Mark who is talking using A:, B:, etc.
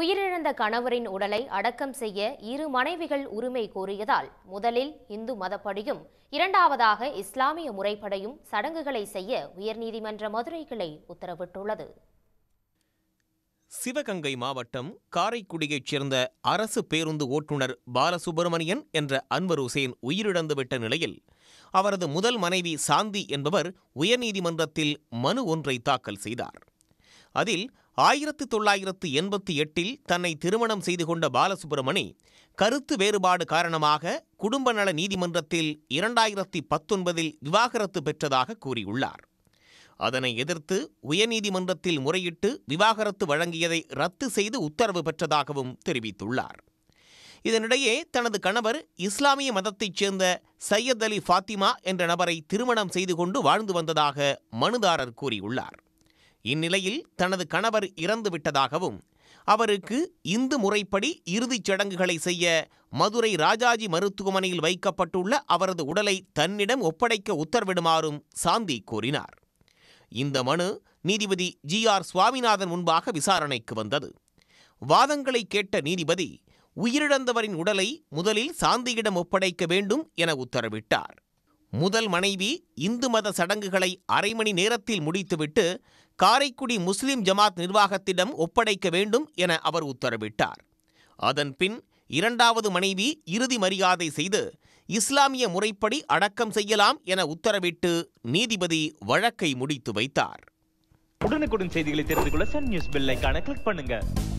A: உயிரிழந்த கணவரின் உடலை அடக்கம் செய்ய இரு மனைவிகள் உரிமை கோரியதால் முதலில் இந்து மதப்படியும் இரண்டாவதாக இஸ்லாமிய முறைப்படையும் சடங்குகளை செய்ய உயர்நீதிமன்ற மதுரை கிளை உத்தரவிட்டுள்ளது
B: சிவகங்கை மாவட்டம் காரைக்குடியைச் சேர்ந்த அரசு பேருந்து ஓட்டுநர் பாலசுப்பிரமணியன் என்ற அன்வர் உசேன் உயிரிழந்துவிட்ட நிலையில் அவரது முதல் மனைவி சாந்தி என்பவர் உயர்நீதிமன்றத்தில் மனு ஒன்றை தாக்கல் செய்தார் அதில் ஆயிரத்து தொள்ளாயிரத்து எண்பத்தி எட்டில் தன்னை திருமணம் செய்து கொண்ட பாலசுப்ரமணி கருத்து வேறுபாடு காரணமாக குடும்ப நல நீதிமன்றத்தில் இரண்டாயிரத்தி பத்தொன்பதில் விவாகரத்து பெற்றதாக கூறியுள்ளார் அதனை எதிர்த்து உயர்நீதிமன்றத்தில் முறையிட்டு விவாகரத்து வழங்கியதை ரத்து செய்து உத்தரவு பெற்றதாகவும் தெரிவித்துள்ளார் இதனிடையே தனது கணவர் இஸ்லாமிய மதத்தைச் சேர்ந்த சையத் அலி ஃபாத்திமா என்ற நபரை திருமணம் செய்து கொண்டு வாழ்ந்து வந்ததாக மனுதாரர் கூறியுள்ளார் இந்நிலையில் தனது கணவர் இறந்துவிட்டதாகவும் அவருக்கு இந்து முறைப்படி இறுதிச் சடங்குகளை செய்ய மதுரை ராஜாஜி மருத்துவமனையில் வைக்கப்பட்டுள்ள அவரது உடலை தன்னிடம் ஒப்படைக்க உத்தரவிடுமாறும் சாந்தி கூறினார் இந்த மனு நீதிபதி ஜி ஆர் சுவாமிநாதன் முன்பாக விசாரணைக்கு வந்தது வாதங்களை கேட்ட நீதிபதி உயிரிழந்தவரின் உடலை முதலில் சாந்தியிடம் ஒப்படைக்க வேண்டும் என உத்தரவிட்டார் முதல் மனைவி இந்து மத சடங்குகளை அரை மணி நேரத்தில் முடித்துவிட்டு காரைக்குடி முஸ்லிம் ஜமாத் நிர்வாகத்திடம் ஒப்படைக்க வேண்டும் என அவர் உத்தரவிட்டார் அதன் இரண்டாவது மனைவி இறுதி மரியாதை செய்து இஸ்லாமிய முறைப்படி அடக்கம் செய்யலாம் என உத்தரவிட்டு நீதிபதி வழக்கை முடித்து வைத்தார் உடனுக்குடன் செய்திகளை தெரிந்து கொள்ள சன் நியூஸ் பெல் கிளிக் பண்ணுங்க